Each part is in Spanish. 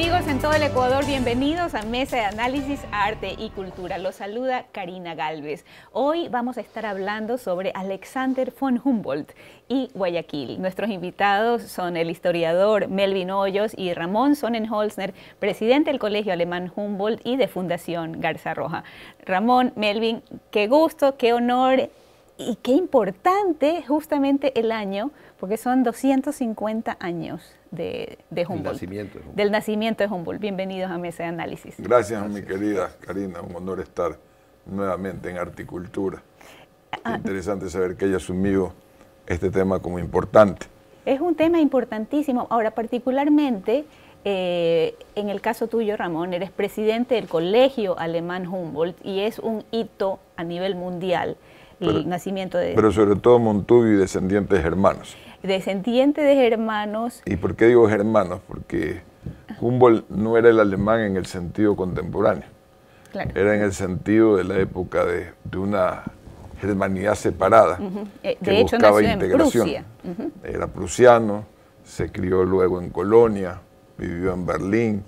amigos en todo el Ecuador, bienvenidos a Mesa de Análisis Arte y Cultura. Los saluda Karina Galvez. Hoy vamos a estar hablando sobre Alexander von Humboldt y Guayaquil. Nuestros invitados son el historiador Melvin Hoyos y Ramón Sonnenholzner, presidente del Colegio Alemán Humboldt y de Fundación Garza Roja. Ramón, Melvin, qué gusto, qué honor y qué importante justamente el año, porque son 250 años de, de Humboldt. Del nacimiento de Humboldt. Bienvenidos a Mesa de Análisis. Gracias, mi querida Karina. Un honor estar nuevamente en Articultura. Ah, ah. Interesante saber que haya asumido este tema como importante. Es un tema importantísimo. Ahora, particularmente, eh, en el caso tuyo, Ramón, eres presidente del Colegio Alemán Humboldt y es un hito a nivel mundial pero, nacimiento de... Pero sobre todo Montubio y descendientes hermanos. Descendientes de hermanos. ¿Y por qué digo hermanos? Porque Humboldt no era el alemán en el sentido contemporáneo. Era en el sentido de la época de, una germanidad separada. Eh, de hecho, buscaba nació integración. en Prusia. Era prusiano, se crió luego en Colonia, vivió en Berlín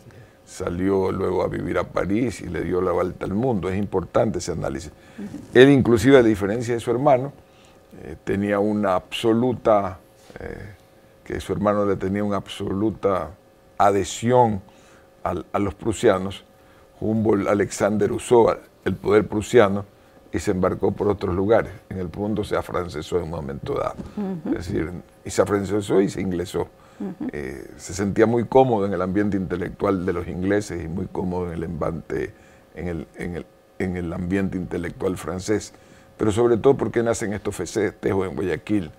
salió luego a vivir a París y le dio la vuelta al mundo. Es importante ese análisis. Él inclusive, a diferencia de su hermano, eh, tenía una absoluta, eh, que su hermano le tenía una absoluta adhesión a los prusianos. Humboldt Alexander usó el poder prusiano y se embarcó por otros lugares. En el punto se afrancesó en un momento dado. Es decir, y se afrancesó y se inglesó. Eh, se sentía muy cómodo en el ambiente intelectual de los ingleses y muy cómodo en el, en, el, en, el, ambiente intelectual francés, pero sobre todo porque nacen estos festejos en Guayaquil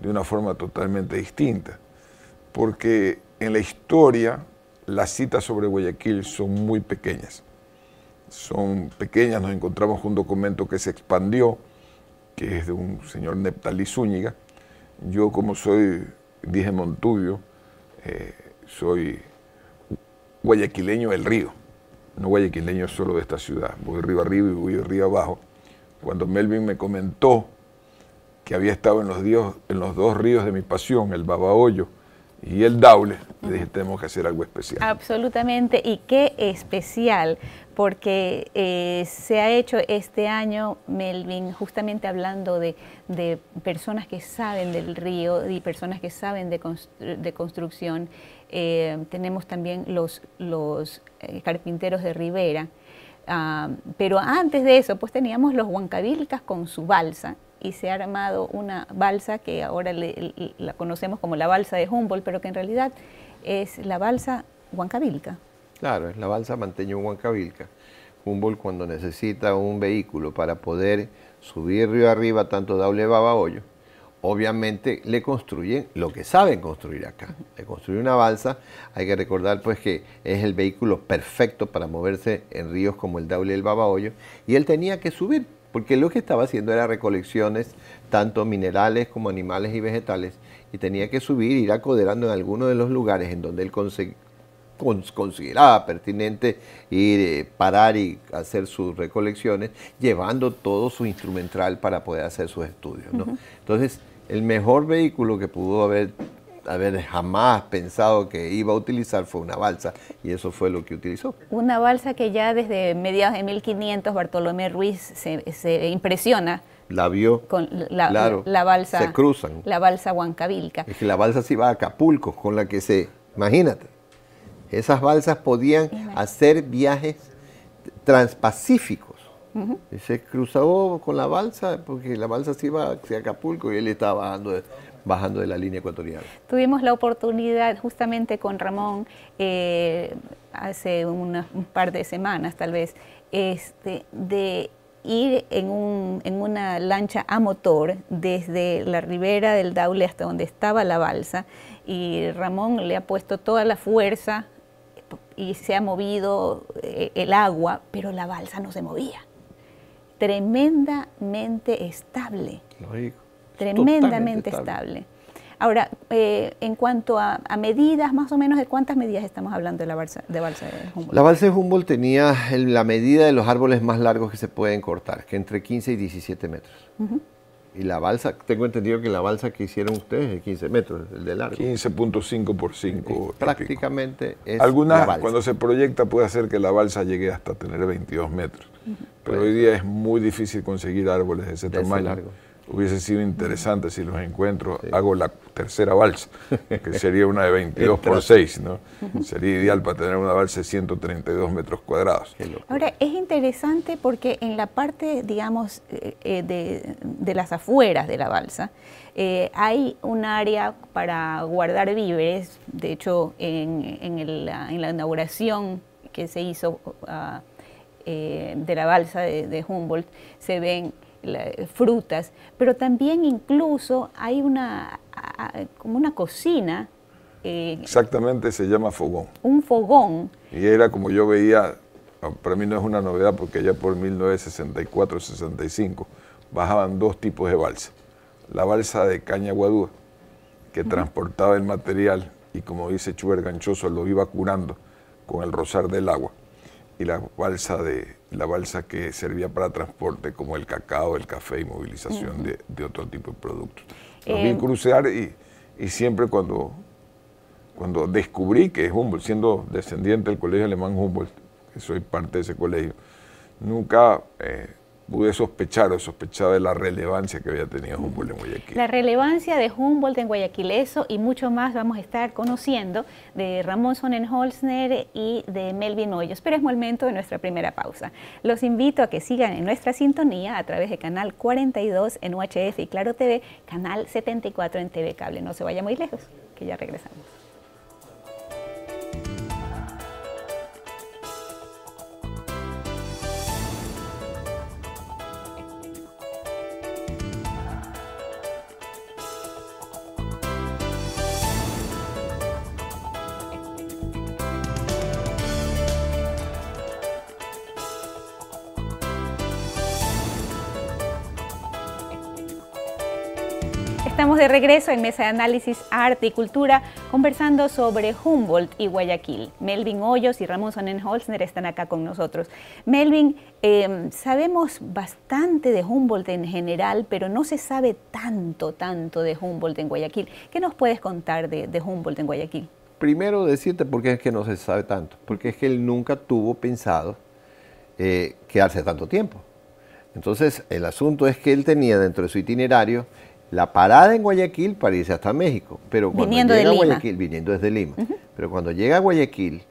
de una forma totalmente distinta, porque en la historia las citas sobre Guayaquil son muy pequeñas, son pequeñas, nos encontramos con un documento que se expandió, que es de un señor neptali Zúñiga, yo como soy dije Montubio, eh, soy guayaquileño del río, no guayaquileño solo de esta ciudad, voy río arriba y voy río abajo. Cuando Melvin me comentó que había estado en los, dios, en los dos ríos de mi pasión, el Babahoyo y el Daule, le dije, tenemos que hacer algo especial. Absolutamente, y qué especial, porque eh, se ha hecho este año, Melvin, justamente hablando de, personas que saben del río y personas que saben de, construcción. Eh, tenemos también los, eh, carpinteros de Rivera. Ah, pero antes de eso, pues teníamos los huancavilcas con su balsa y se ha armado una balsa que ahora la conocemos como la balsa de Humboldt, pero que en realidad es la balsa huancabilca. Claro, es la balsa Manteño Huancavilca. Humboldt cuando necesita un vehículo para poder subir río arriba, tanto Daule Babahoyo, obviamente le construyen lo que saben construir acá. Le construyen una balsa, hay que recordar pues que es el vehículo perfecto para moverse en ríos como el Daule y el Babahoyo, y él tenía que subir, porque lo que estaba haciendo era recolecciones, tanto minerales como animales y vegetales, y tenía que subir, ir acoderando en alguno de los lugares en donde él consideraba pertinente ir, eh, parar y hacer sus recolecciones, llevando todo su instrumental para poder hacer sus estudios. Entonces, el mejor vehículo que pudo haber, haber jamás pensado que iba a utilizar fue una balsa, y eso fue lo que utilizó. Una balsa que ya desde mediados de 1500 Bartolomé Ruiz se, impresiona la vio. Con la, la, balsa. Se cruzan. La balsa Huancabilca. Es que la balsa se iba a Acapulco, con la que se, imagínate. Esas balsas podían hacer viajes transpacíficos. se cruzó con la balsa porque la balsa se iba hacia Acapulco y él estaba bajando de, la línea ecuatorial. Tuvimos la oportunidad justamente con Ramón eh, hace un par de semanas tal vez este, de ir en, en, una lancha a motor desde la ribera del Daule hasta donde estaba la balsa y Ramón le ha puesto toda la fuerza y se ha movido eh, el agua, pero la balsa no se movía. Tremendamente estable. Tremendamente estable. Ahora, eh, en cuanto a, medidas, más o menos, ¿de cuántas medidas estamos hablando de la balsa de, balsa Humboldt? La balsa de Humboldt tenía la medida de los árboles más largos que se pueden cortar, que entre 15 y 17 metros. Y la balsa, tengo entendido que la balsa que hicieron ustedes es de 15 metros, el de largo. 15.5 por 5. prácticamente es Algunas, cuando se proyecta, puede hacer que la balsa llegue hasta tener 22 metros. Pero hoy día es muy difícil conseguir árboles de ese tamaño. Hubiese sido interesante si los encuentro. Hago la tercera balsa, que sería una de 22 por 6, ¿no? Sería ideal para tener una balsa de 132 metros cuadrados. Ahora, es interesante porque en la parte, digamos, eh, eh, de, las afueras de la balsa, eh, hay un área para guardar víveres. De hecho, en, en, el, en la inauguración que se hizo ah, de la balsa de Humboldt, se ven frutas, pero también incluso hay una, como una cocina. Eh, Exactamente, se llama fogón. Un fogón. Y era como yo veía, ah, para mí no es una novedad porque ya por 1964-65 bajaban dos tipos de balsa. La balsa de caña guadúa, que transportaba el material y como dice Chuber Ganchoso, lo iba curando con el rozar del agua. Y la balsa de la balsa que servía para transporte como el cacao, el café y movilización de, de, otro tipo de productos. Lo eh, vi cruzar y, y, siempre cuando, cuando descubrí que Humboldt, siendo descendiente del Colegio Alemán Humboldt, que soy parte de ese colegio, nunca eh, pude sospechar o sospechaba de la relevancia que había tenido Humboldt en Guayaquil. La relevancia de Humboldt en Guayaquil, eso y mucho más vamos a estar conociendo de Ramón Sonnenholzner y de Melvin Hoyos, pero es momento de nuestra primera pausa. Los invito a que sigan en nuestra sintonía a través de Canal 42 en UHF y Claro TV, Canal 74 en TV Cable. No se vaya muy lejos, que ya regresamos. estamos de regreso en Mesa de Análisis Arte y Cultura conversando sobre Humboldt y Guayaquil. Melvin Hoyos y Ramón Sonnenholzner están acá con nosotros. Melvin, em, sabemos bastante de Humboldt en general, pero no se sabe tanto, tanto de Humboldt en Guayaquil. ¿Qué nos puedes contar de, Humboldt en Guayaquil? Primero decirte por qué es que no se sabe tanto, porque es que él nunca tuvo pensado eh, ...que hace tanto tiempo. Entonces, el asunto es que él tenía dentro de su itinerario la parada en Guayaquil para irse hasta México. Pero cuando llega a Guayaquil, viniendo desde Lima, pero cuando llega a Guayaquil,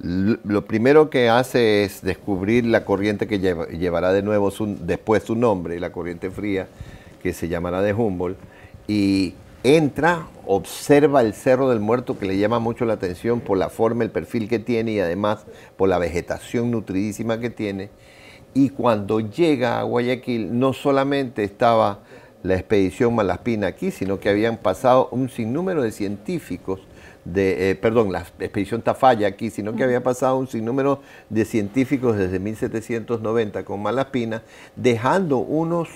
lo primero que hace es descubrir la corriente que llevará de nuevo después su nombre, la corriente fría, que se llamará de Humboldt, y entra, observa el Cerro del Muerto, que le llama mucho la atención por la forma, el perfil que tiene y además por la vegetación nutridísima que tiene. Y cuando llega a Guayaquil, no solamente estaba la expedición Malaspina aquí, sino que habían pasado un sinnúmero de científicos, de, eh, perdón, la expedición Tafalla aquí, sino que había pasado un sinnúmero de científicos desde 1790 con Malaspina, dejando unos,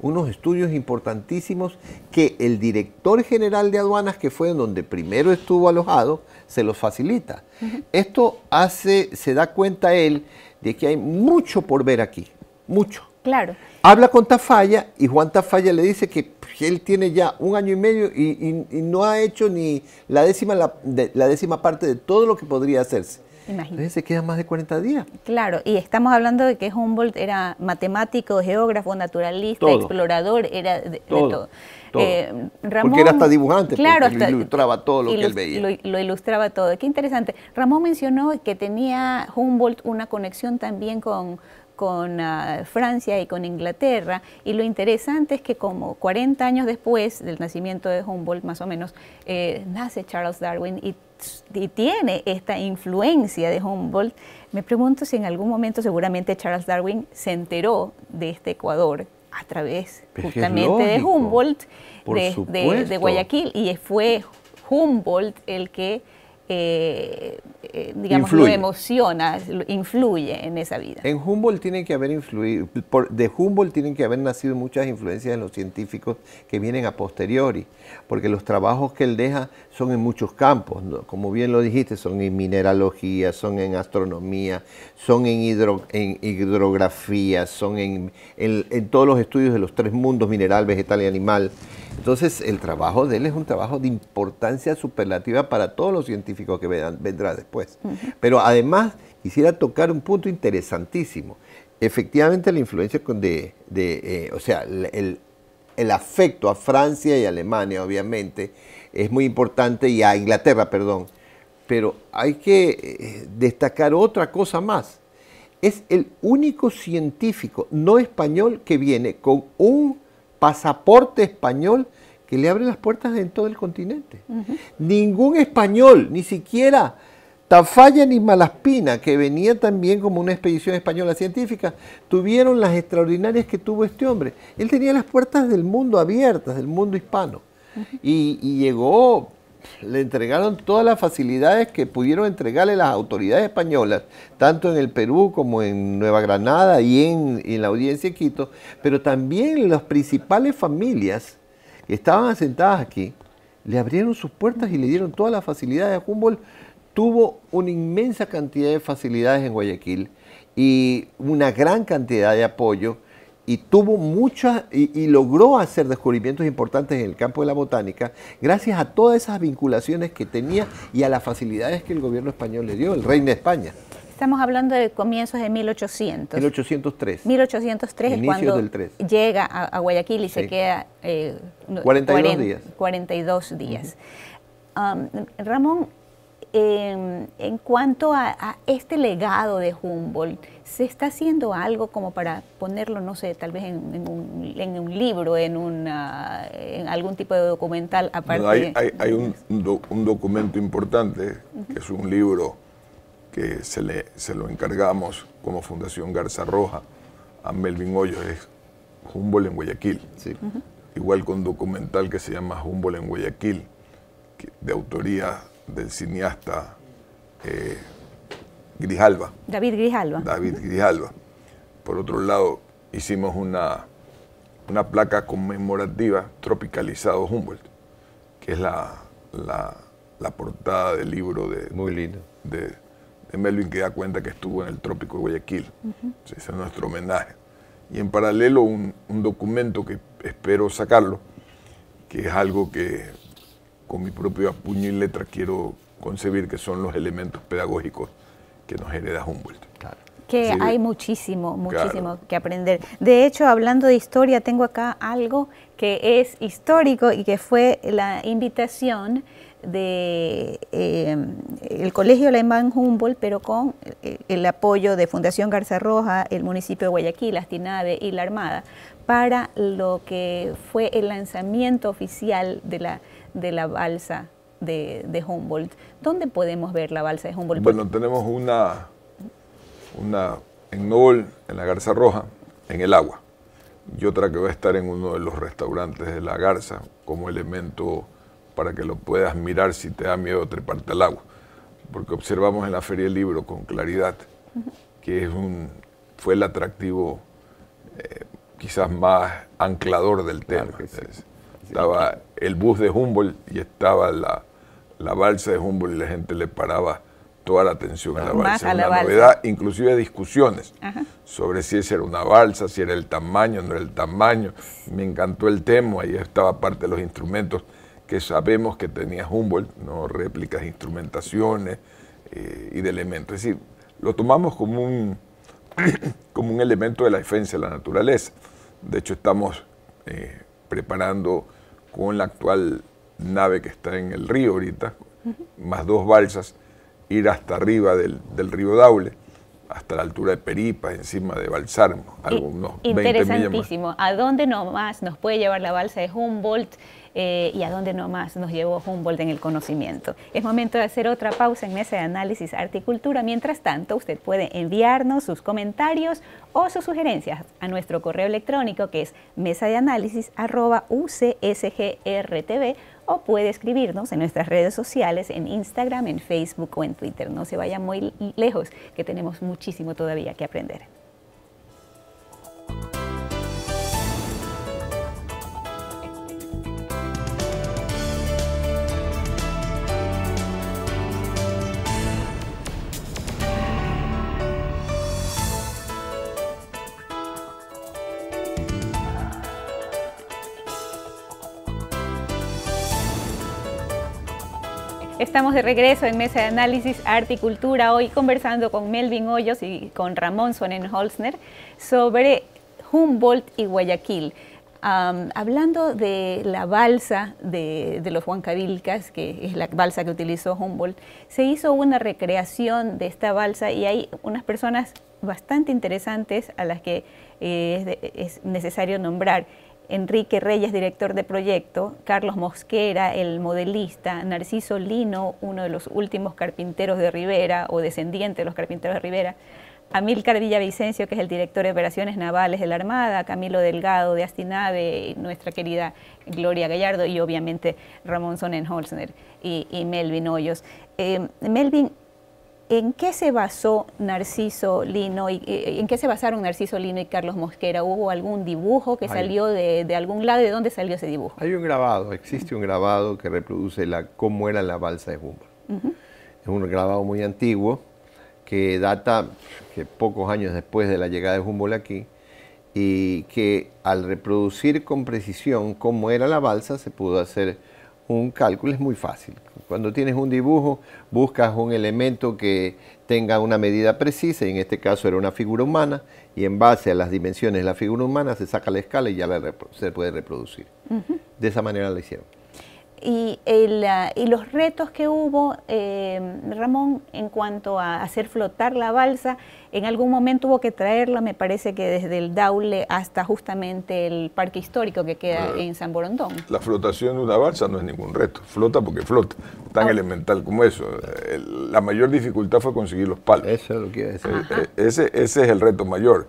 unos estudios importantísimos que el director general de aduanas, que fue en donde primero estuvo alojado, se los facilita. Esto hace, se da cuenta él de que hay mucho por ver aquí, mucho Claro. Habla con Tafalla y Juan Tafalla le dice que él tiene ya un año y medio y, no ha hecho ni la décima, la, la décima parte de todo lo que podría hacerse. Imagínate. Entonces se quedan más de 40 días. Claro, y estamos hablando de que Humboldt era matemático, geógrafo, naturalista, explorador, era de todo. todo. Ramón, eh, porque era hasta dibujante, claro, porque hasta, ilustraba todo lo que él veía. lo, ilustraba todo. Qué interesante. Ramón mencionó que tenía Humboldt una conexión también con, con ah, Francia y con Inglaterra. Y lo interesante es que como 40 años después del nacimiento de Humboldt, más o menos, eh, nace Charles Darwin y, tiene esta influencia de Humboldt. Me pregunto si en algún momento seguramente Charles Darwin se enteró de este Ecuador a través justamente de Humboldt, de Guayaquil, y fue Humboldt el que eh, digamos, lo emociona, influye en esa vida. En Humboldt tiene que haber influido, de Humboldt tienen que haber nacido muchas influencias en los científicos que vienen a posteriori, porque los trabajos que él deja son en muchos campos, como bien lo dijiste, son en mineralogía, son en astronomía, son en, hidrografía, son en todos los estudios de los tres mundos, mineral, vegetal y animal. Entonces, el trabajo de él es un trabajo de importancia superlativa para todos los científicos que vendrán, vendrá después. Pero además, quisiera tocar un punto interesantísimo. Efectivamente, la influencia de, eh, o sea, el, afecto a Francia y Alemania, obviamente, es muy importante, y a Inglaterra, perdón. Pero hay que eh, destacar otra cosa más. Es el único científico no español que viene con un pasaporte español que le abre las puertas en todo el continente. Ningún español, ni siquiera Tafalla ni Malaspina, que venía también como una expedición española científica, tuvieron las extraordinarias que tuvo este hombre. Él tenía las puertas del mundo abiertas, del mundo hispano. y, llegó le entregaron todas las facilidades que pudieron entregarle las autoridades españolas, tanto en el Perú como en Nueva Granada y en, la audiencia de Quito, pero también las principales familias que estaban asentadas aquí, le abrieron sus puertas y le dieron todas las facilidades. Humboldt tuvo una inmensa cantidad de facilidades en Guayaquil y una gran cantidad de apoyo y tuvo muchas y, logró hacer descubrimientos importantes en el campo de la botánica gracias a todas esas vinculaciones que tenía y a las facilidades que el gobierno español le dio, el reino de España. Estamos hablando de comienzos de 1800. 1803. 1803 es cuando llega a, Guayaquil y se queda 42 eh, 40, días. 42 días. Um, Ramón, Em, en cuanto a, este legado de Humboldt, ¿se está haciendo algo como para ponerlo, no sé, tal vez en, un, libro, en, un algún tipo de documental aparte? hay, hay, un, documento importante, que es un libro que se, le, se lo encargamos como Fundación Garza Roja a Melvin Hoyos, es Humboldt en Guayaquil. Igual con un documental que se llama Humboldt en Guayaquil, de autoría del cineasta eh, Grijalva. David Grijalva. David Grijalva. Por otro lado, hicimos una, una placa conmemorativa tropicalizado Humboldt, que es la, la, portada del libro de, de, Melvin que da cuenta que estuvo en el trópico de Guayaquil. Ese es nuestro homenaje. Y en paralelo un, un documento que espero sacarlo, que es algo que con mi propio apuño y letra quiero concebir que son los elementos pedagógicos que nos hereda Humboldt. Que hay muchísimo, muchísimo que aprender. De hecho, hablando de historia, tengo acá algo que es histórico y que fue la invitación de eh, el Colegio Alemán Humboldt, pero con eh, el apoyo de Fundación Garza Roja, el municipio de Guayaquil, Astinave y la Armada, para lo que fue el lanzamiento oficial de la de la balsa de, Humboldt. ¿Dónde podemos ver la balsa de Humboldt? Bueno, tenemos una, una en Nobel, en la Garza Roja, en el agua, y otra que va a estar en uno de los restaurantes de la Garza como elemento para que lo puedas mirar si te da miedo treparte al agua, porque observamos en la Feria del Libro con claridad que es un, fue el atractivo eh, quizás más anclador del tema. Estaba el bus de Humboldt y estaba la, balsa de Humboldt y la gente le paraba toda la atención a la balsa. una novedad, inclusive discusiones sobre si esa era una balsa, si era el tamaño, no era el tamaño. Me encantó el tema, ahí estaba parte de los instrumentos que sabemos que tenía Humboldt, ¿no? réplicas, instrumentaciones eh, y de elementos. Es decir, lo tomamos como un, como un elemento de la defensa de la naturaleza. De hecho, estamos eh, preparando con la actual nave que está en el río ahorita, más dos balsas, ir hasta arriba del, del río Daule, hasta la altura de Peripa, encima de Balsarmo, algunos 20 millas Interesantísimo. ¿A dónde nomás nos puede llevar la balsa de Humboldt? Eh, y a dónde nomás nos llevó Humboldt en el conocimiento. Es momento de hacer otra pausa en Mesa de Análisis Arte y Cultura. Mientras tanto, usted puede enviarnos sus comentarios o sus sugerencias a nuestro correo electrónico que es mesa de análisis o puede escribirnos en nuestras redes sociales, en Instagram, en Facebook o en Twitter. No se vaya muy lejos, que tenemos muchísimo todavía que aprender. Estamos de regreso en Mesa de Análisis Arte y Cultura, hoy conversando con Melvin Hoyos y con Ramón Sonnenholzner holzner sobre Humboldt y Guayaquil. hablando de la balsa de, los Huancabilcas, que es la balsa que utilizó Humboldt, se hizo una recreación de esta balsa y hay unas personas bastante interesantes a las que eh, es necesario nombrar. Enrique Reyes, director de proyecto, Carlos Mosquera, el modelista, Narciso Lino, uno de los últimos carpinteros de Rivera o descendiente de los carpinteros de Rivera, Amílcar Villavicencio, que es el director de operaciones navales de la Armada, Camilo Delgado de Astinave, nuestra querida Gloria Gallardo y obviamente Ramón Sonnenholzner y, Melvin Hoyos. Eh, Melvin, ¿En qué se basó Narciso Lino y en qué se basaron Narciso Lino y Carlos Mosquera? ¿Hubo algún dibujo que salió de, algún lado? ¿De dónde salió ese dibujo? Hay un grabado, existe un grabado que reproduce cómo era la balsa de Humboldt. Es un grabado muy antiguo que data que pocos años después de la llegada de Humboldt aquí y que al reproducir con precisión cómo era la balsa se pudo hacer un cálculo es muy fácil. Cuando tienes un dibujo, buscas un elemento que tenga una medida precisa, y en este caso era una figura humana, y en base a las dimensiones de la figura humana se saca la escala y ya se puede reproducir. De esa manera lo hicieron. Y, el, ah, y los retos que hubo, eh, Ramón, en cuanto a hacer flotar la balsa, en algún momento hubo que traerla, me parece que desde el Daule hasta justamente el parque histórico que queda en San Borondón. La flotación de una balsa no es ningún reto, flota porque flota, tan ah. elemental como eso. La mayor dificultad fue conseguir los palos. Eso es lo que eh, eh, Ese, ese es el reto mayor.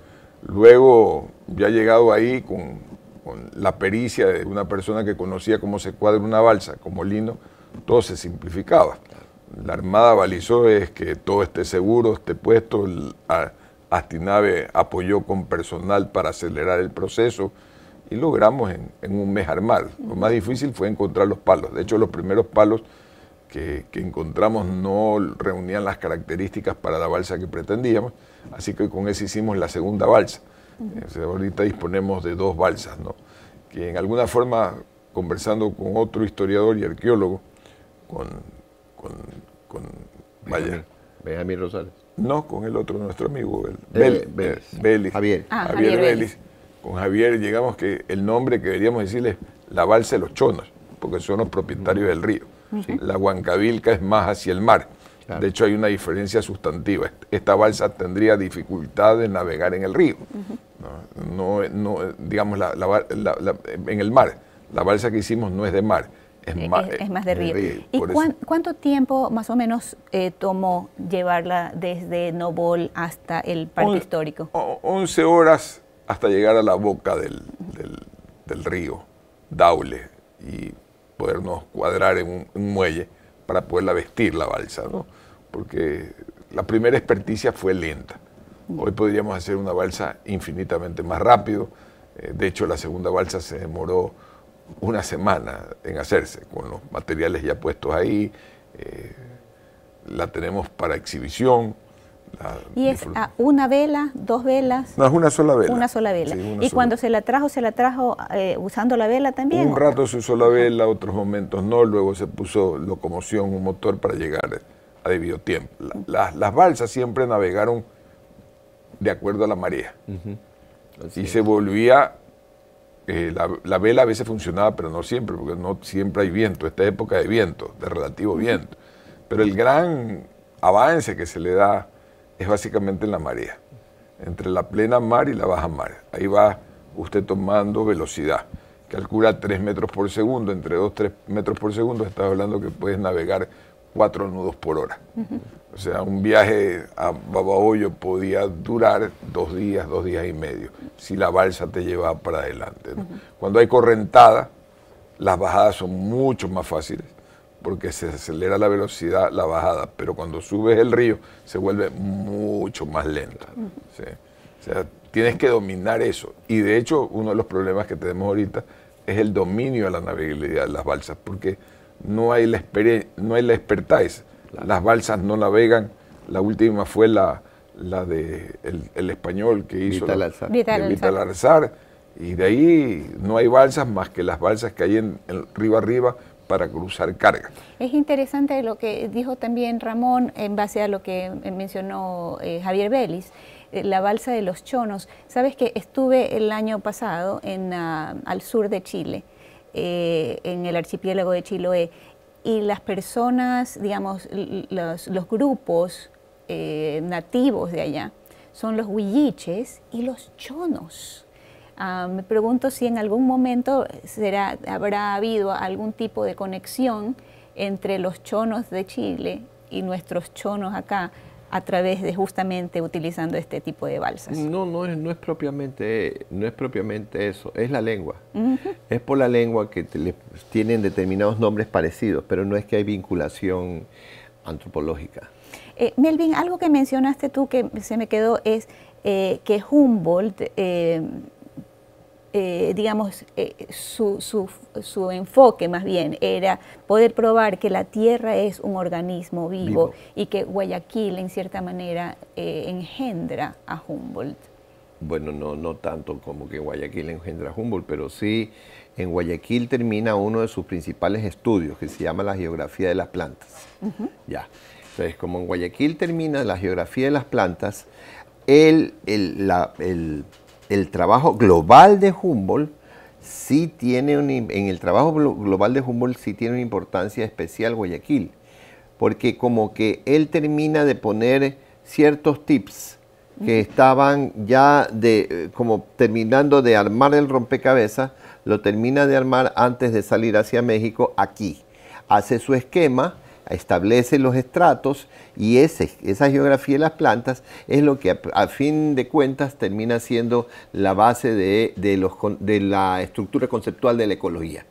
Luego, ya llegado ahí con con la pericia de una persona que conocía cómo se cuadra una balsa, como Lino, todo se simplificaba. La Armada balizó es que todo esté seguro, esté puesto, Astinave apoyó con personal para acelerar el proceso y logramos en, un mes armar. Lo más difícil fue encontrar los palos. De hecho, los primeros palos que, que, encontramos no reunían las características para la balsa que pretendíamos, así que con eso hicimos la segunda balsa ahorita disponemos de dos balsas, ¿no? que en alguna forma, conversando con otro historiador y arqueólogo, con, con, Benjamín, Rosales. No, con el otro, nuestro amigo, el eh, ah, Javier. Javier, Con Javier llegamos que el nombre que deberíamos decirle es la balsa de los chonos, porque son los propietarios del río. La Huancavilca es más hacia el mar. De hecho, hay una diferencia sustantiva. Esta balsa tendría dificultad de navegar en el río, no, no, digamos, en el mar. La balsa que hicimos no es de mar, es, más de río. ¿Y cuánto tiempo más o menos eh, tomó llevarla desde Nobol hasta el parque histórico? 11 horas hasta llegar a la boca del, río, Daule, y podernos cuadrar en un muelle para poderla vestir la balsa, Porque la primera experticia fue lenta. Hoy podríamos hacer una balsa infinitamente más rápido. Eh, de hecho, la segunda balsa se demoró una semana en hacerse, con los materiales ya puestos ahí. Eh, la tenemos para exhibición y es a una vela, dos velas. No, es una sola vela. Una sola vela. y cuando se la trajo, se la trajo eh, usando la vela también. Un rato se usó la vela, otros momentos no, luego se puso locomoción, un motor para llegar a debido tiempo. las balsas siempre navegaron de acuerdo a la marea. Y se volvía, eh, la, vela a veces funcionaba, pero no siempre, porque no siempre hay viento, esta época de viento, de relativo viento. Pero el gran avance que se le da es básicamente en la marea, entre la plena mar y la baja mar. Ahí va usted tomando velocidad. Calcula 3 metros por segundo, entre 2-3 metros por segundo, estás hablando que puedes navegar 4 nudos por hora. O sea, un viaje a Babahoyo podía durar dos días, dos días y medio, si la balsa te lleva para adelante. Cuando hay correntada, las bajadas son mucho más fáciles porque se acelera la velocidad, la bajada, pero cuando subes el río se vuelve mucho más lenta. O sea, tienes que dominar eso. Y de hecho, uno de los problemas que tenemos ahorita es el dominio de la navegabilidad de las balsas, porque no hay la, no hay la expertise. Las balsas no navegan. La última fue la, la de el, español que hizo Vital Alzar. Vital, Y de ahí no hay balsas más que las balsas que hay en, en río arriba para cruzar carga. Es interesante lo que dijo también Ramón en base a lo que mencionó eh, Javier Vélez, eh, la balsa de los chonos. Sabes que estuve el año pasado en, ah, al sur de Chile, eh, en el archipiélago de Chiloé, y las personas, digamos, los, los grupos nativos de allá son los huilliches y los chonos. Ah, me pregunto si en algún momento será, habrá habido algún tipo de conexión entre los chonos de Chile y nuestros chonos acá a través de justamente utilizando este tipo de balsas. No, no es, no es, propiamente, no es propiamente eso, es la lengua. Es por la lengua que tienen determinados nombres parecidos, pero no es que hay vinculación antropológica. Eh, Melvin, algo que mencionaste tú que se me quedó es eh, que Humboldt... Eh, eh, digamos, eh, su, enfoque más bien era poder probar que la Tierra es un organismo vivo, y que Guayaquil, en cierta manera, eh, engendra a Humboldt. Bueno, no, no tanto como que Guayaquil engendra a Humboldt, pero sí en Guayaquil termina uno de sus principales estudios, que se llama la geografía de las plantas. Ya. Entonces, como en Guayaquil termina la geografía de las plantas, el, el, el el trabajo global de Humboldt sí tiene un, en el trabajo global de Humboldt sí tiene una importancia especial Guayaquil, porque como que él termina de poner ciertos tips que estaban ya de como terminando de armar el rompecabezas, lo termina de armar antes de salir hacia México aquí. Hace su esquema establece los estratos y ese, esa geografía de las plantas es lo que a, fin de cuentas termina siendo la base de, de, los, de la estructura conceptual de la ecología.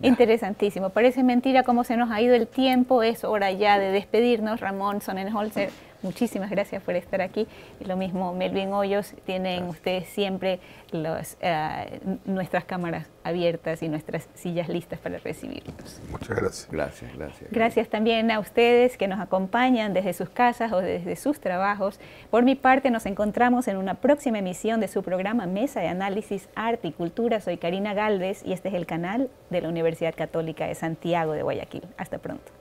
Interesantísimo. Parece mentira cómo se nos ha ido el tiempo. Es hora ya de despedirnos. Ramón Sonnenholzer. Muchísimas gracias por estar aquí. Y lo mismo, Melvin Hoyos, tienen ustedes siempre los, eh, nuestras cámaras abiertas y nuestras sillas listas para recibirlos. Muchas gracias. Gracias, gracias. Gracias también a ustedes que nos acompañan desde sus casas o desde sus trabajos. Por mi parte, nos encontramos en una próxima emisión de su programa Mesa de Análisis, Arte y Cultura. Soy Karina Galvez y este es el canal de la Universidad Católica de Santiago de Guayaquil. Hasta pronto.